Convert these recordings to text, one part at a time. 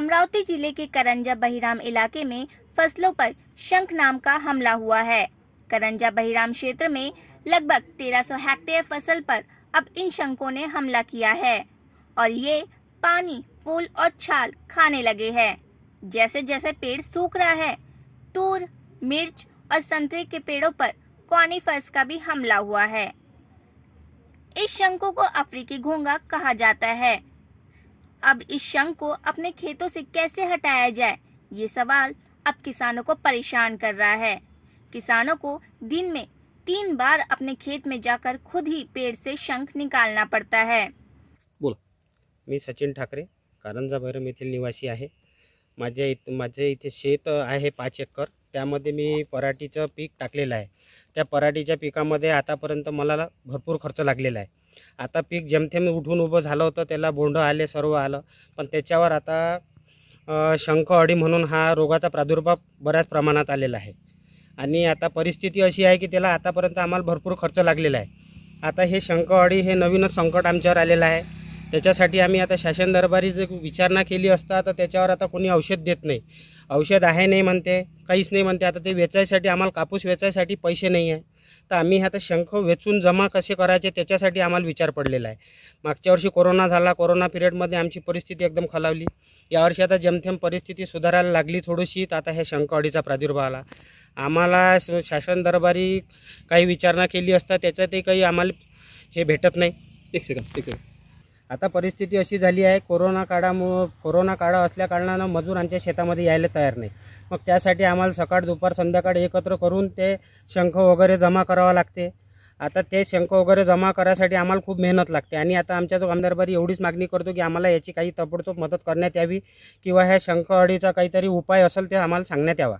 अमरावती जिले के करंजा बहिराम इलाके में फसलों पर शंख नाम का हमला हुआ है करंजा बहिराम क्षेत्र में लगभग 1300 हेक्टेयर फसल पर अब इन शंखों ने हमला किया है और ये पानी फूल और छाल खाने लगे हैं जैसे जैसे पेड़ सूख रहा है तूर मिर्च और संतरे के पेड़ों पर कॉनिफर्स का भी हमला हुआ है इस शंखों को अफ्रीकी घोंगा कहा जाता है अब इस शंख को अपने खेतों से कैसे हटाया जाए ये सवाल अब किसानों को परेशान कर रहा है किसानों को दिन में तीन बार अपने खेत में जाकर खुद ही पेड़ से शंख निकालना पड़ता है बोलो मी सचिन ठाकरे कारंजा भैरव इधे निवासी है मजे इत, माझे शेत है पांच एकर त्यामध्ये मी पराठीचं पीक टाकलेलं आहे त्या पराठीच्या पिकामध्ये आतापर्यंत मला भरपूर खर्च लागलेला आहे आता पीक जेमथेम उठून उभं झालं होतं त्याला बोंड आले सर्व आलं पण त्याच्यावर आता शंख अडी म्हणून हा रोगाचा प्रादुर्भाव बऱ्याच प्रमाणात आलेला आहे आणि आता परिस्थिती अशी आहे की त्याला आतापर्यंत आम्हाला भरपूर खर्च लागलेला आहे आता हे शंख अडी हे नवीनच संकट आमच्यावर आलेलं आहे त्याच्यासाठी आम्ही आता शासन दरबारी जर विचारणा केली असता तर त्याच्यावर आता कोणी औषध देत नाही औषध आहे नाही म्हणते काहीच नाही म्हणते आता ते वेचायसाठी आम्हाला कापूस वेचायसाठी पैसे नाही आहे तर आम्ही आता शंख वेचून जमा कसे करायचे त्याच्यासाठी आम्हाला विचार पडलेला आहे मागच्या वर्षी कोरोना झाला कोरोना पिरियडमध्ये आमची परिस्थिती एकदम खालावली यावर्षी आता जमथेम परिस्थिती सुधारायला लागली थोडीशी तर आता ह्या शंख अडीचा प्रादुर्भाव आला आम्हाला शासन दरबारी काही विचारणा केली असता त्याच्यातही काही आम्हाला हे भेटत नाही एक सेकंद आता परिस्थिती अशी झाली आहे कोरोना काळामुळं कोरोना काळ असल्याकारणानं मजूर आमच्या शेतामध्ये यायला तयार नाही मग त्यासाठी आम्हाला सकाळ दुपार संध्याकाळ एकत्र करून ते शंख वगैरे जमा करावा लागते आता ते शंख वगैरे जमा करायसाठी आम्हाला खूप मेहनत लागते आणि आता आमच्या जो आमदारबारी एवढीच मागणी करतो की आम्हाला याची काही तबडतोब मदत करण्यात यावी किंवा ह्या शंख अडीचा काहीतरी उपाय असेल ते आम्हाला सांगण्यात यावा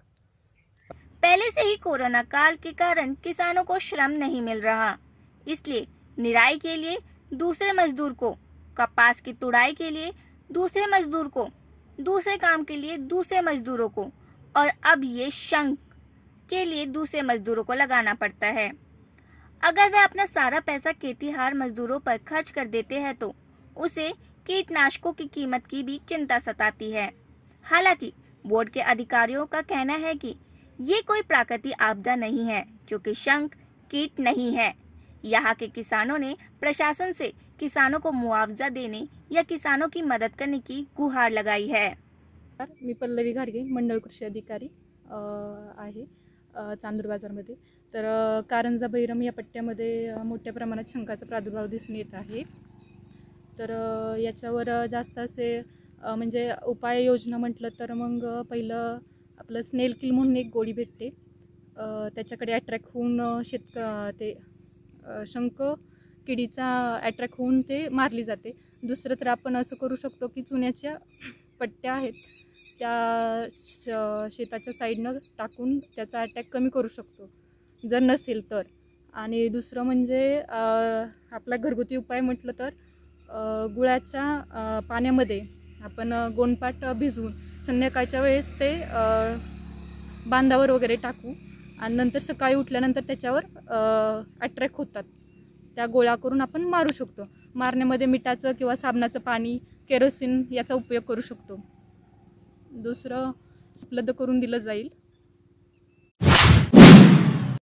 पहले से ही कोरोना काल के कारण किसानों को श्रम नहीं मिल रहा इसलिए निराई के लिए दूसरे मजदूर को कपास की तुड़ाई के लिए दूसरे मजदूर को दूसरे काम के लिए दूसरे मजदूरों को और अब ये शंख के लिए दूसरे मजदूरों को लगाना पड़ता है अगर वह अपना सारा पैसा हार मजदूरों पर खर्च कर देते हैं तो उसे कीटनाशकों की कीमत की भी चिंता सताती है हालांकि बोर्ड के अधिकारियों का कहना है कि ये कोई प्राकृतिक आपदा नहीं है क्योंकि शंख कीट नहीं है यहाँ के किसानों ने प्रशासन से किसानों को मुआवजा देने या किसानों की मदद करने की गुहार लगाई है मी पल्लवी घाडगे मंडळ कृषी अधिकारी आहे चांदूर बाजारमध्ये तर कारंजा भैरम या पट्ट्यामध्ये मोठ्या प्रमाणात शंकाचा प्रादुर्भाव दिसून येत आहे तर याच्यावर जास्त असे म्हणजे उपाययोजना म्हटलं तर मग पहिलं आपलं स्नेल किल म्हणून एक गोळी भेटते त्याच्याकडे अट्रॅक्ट होऊन शेतक ते शंख किडीचा अट्रॅक्ट होऊन ते मारली जाते दुसरं तर आपण असं करू शकतो की चुन्याच्या पट्ट्या आहेत त्या शेताच्या साईडनं टाकून त्याचा अटॅक कमी करू शकतो जर नसेल तर आणि दुसरं म्हणजे आपला घरगुती उपाय म्हटलं तर गुळाच्या पाण्यामध्ये आपण गोंडपाट भिजवून संध्याकाळच्या वेळेस ते बांधावर वगैरे टाकू आणि नंतर सकाळी उठल्यानंतर त्याच्यावर अट्रॅक्ट होतात त्या गोळा करून आपण मारू शकतो मारण्यामध्ये मिठाचं किंवा साबणाचं पाणी केरोसिन याचा उपयोग करू शकतो दुसरं उपलब्ध करून दिलं जाईल